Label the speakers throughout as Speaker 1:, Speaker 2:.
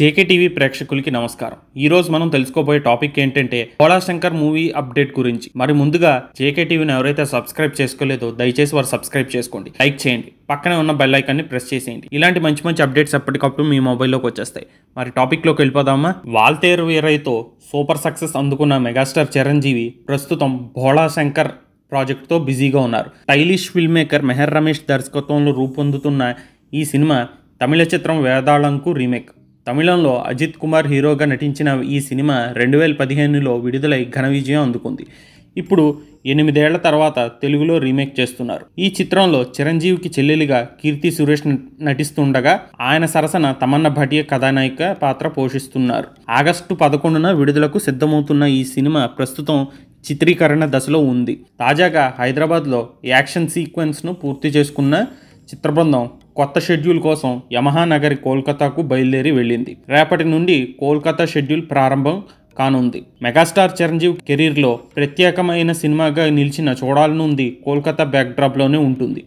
Speaker 1: JK TV ప్రేక్షకులకి నమస్కారం ఈ రోజు మనం తెలుసుకోబోయే టాపిక్ ఏంటంటే శంకర్ మూవీ అప్డేట్ గురించి మరి ముందుగా జేకే టీవీని ఎవరైతే సబ్స్క్రైబ్ చేసుకోలేదో దయచేసి వారు సబ్స్క్రైబ్ చేసుకోండి లైక్ చేయండి పక్కనే ఉన్న బెల్ ఐకాన్ని ప్రెస్ చేసేయండి ఇలాంటి మంచి మంచి అప్డేట్స్ ఎప్పటికప్పుడు మీ మొబైల్లోకి వచ్చేస్తాయి మరి టాపిక్లోకి వెళ్ళిపోదామా వాల్తేరు వీరైతో సూపర్ సక్సెస్ అందుకున్న మెగాస్టార్ చిరంజీవి ప్రస్తుతం భోళాశంకర్ ప్రాజెక్ట్తో బిజీగా ఉన్నారు stylish film maker Meher Ramesh దర్శకత్వంలో రూపొందుతున్న ఈ సినిమా తమిళ చిత్రం వేదాళంకు రీమేక్ తమిళంలో అజిత్ కుమార్ హీరోగా నటించిన ఈ సినిమా రెండు వేల పదిహేనులో విడుదలై ఘన విజయం అందుకుంది ఇప్పుడు ఎనిమిదేళ్ల తర్వాత తెలుగులో రీమేక్ చేస్తున్నారు ఈ చిత్రంలో చిరంజీవికి చెల్లెలిగా కీర్తి సురేష్ నటిస్తుండగా ఆయన సరసన తమన్న భటియ కథానాయిక పాత్ర పోషిస్తున్నారు ఆగస్టు పదకొండున విడుదలకు సిద్ధమవుతున్న ఈ సినిమా ప్రస్తుతం చిత్రీకరణ దశలో ఉంది తాజాగా హైదరాబాద్లో యాక్షన్ సీక్వెన్స్ను పూర్తి చేసుకున్న చిత్రబృందం కొత్త షెడ్యూల్ కోసం యమహా నగరి కోల్కతాకు బయలుదేరి వెళ్ళింది రేపటి నుండి కోల్కతా షెడ్యూల్ ప్రారంభం కానుంది మెగాస్టార్ చిరంజీవి కెరీర్లో ప్రత్యేకమైన సినిమాగా నిలిచిన చూడాలనుంది కోల్కతా బ్యాక్డ్రాప్లోనే ఉంటుంది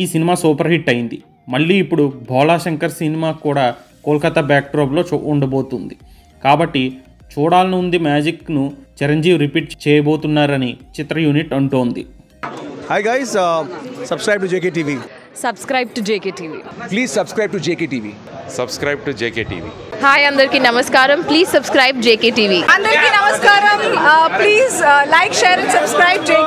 Speaker 1: ఈ సినిమా సూపర్ హిట్ అయింది మళ్ళీ ఇప్పుడు భోలా శంకర్ సినిమా కూడా కోల్కతా బ్యాక్డ్రాప్లో ఉండబోతుంది కాబట్టి చూడాలనుంది మ్యాజిక్ను చిరంజీవి రిపీట్ చేయబోతున్నారని చిత్ర యూనిట్ అంటోంది hi guys subscribe to JK TV
Speaker 2: subscribe to JK TV
Speaker 1: please subscribe to JK subscribe to JK
Speaker 2: hi అందరికీ నమస్కారం ప్లీజ్ సబ్స్క్రైబ్ జేకే అందరికి నమస్కారం please like share and subscribe JK